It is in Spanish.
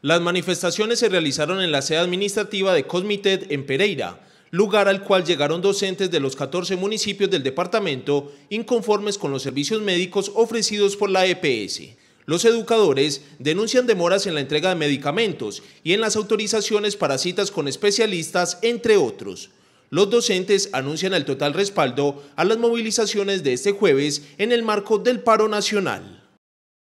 Las manifestaciones se realizaron en la sede administrativa de Cosmited en Pereira, lugar al cual llegaron docentes de los 14 municipios del departamento inconformes con los servicios médicos ofrecidos por la EPS. Los educadores denuncian demoras en la entrega de medicamentos y en las autorizaciones para citas con especialistas, entre otros. Los docentes anuncian el total respaldo a las movilizaciones de este jueves en el marco del paro nacional.